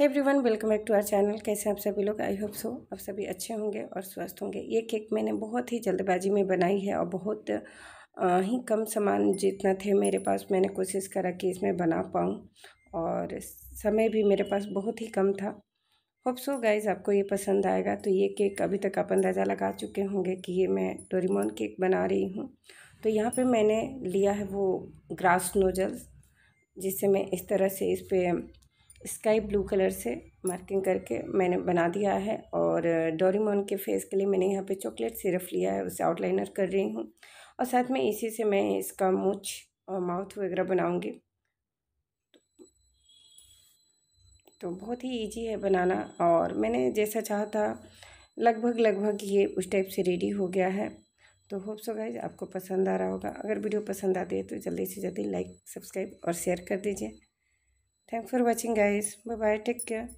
Every everyone welcome back to our channel कैसे आप सभी लोग आई होप सो आप सभी अच्छे होंगे और स्वस्थ होंगे ये केक मैंने बहुत ही जल्दबाजी में बनाई है और बहुत ही कम सामान जितना थे मेरे पास मैंने कोशिश करा कि इसमें बना पाऊँ और समय भी मेरे पास बहुत ही कम था होप सो गाइज आपको ये पसंद आएगा तो ये केक अभी तक आप अंदाज़ा लगा चुके होंगे कि ये मैं डोरीमोन केक बना रही हूँ तो यहाँ पर मैंने लिया है वो ग्रास नोजल्स जिससे मैं इस तरह से इस पर स्काई ब्लू कलर से मार्किंग करके मैंने बना दिया है और डोरीमोन के फेस के लिए मैंने यहाँ पे चॉकलेट सिरप लिया है उसे आउटलाइनर कर रही हूँ और साथ में इसी से मैं इसका मूछ और माउथ वगैरह बनाऊँगी तो बहुत ही इजी है बनाना और मैंने जैसा चाहा था लगभग लगभग ये उस टाइप से रेडी हो गया है तो होप सो गाइज आपको पसंद आ रहा होगा अगर वीडियो पसंद आती है तो जल्दी से जल्दी लाइक सब्सक्राइब और शेयर कर दीजिए Thanks for watching guys. Bye bye. Take care.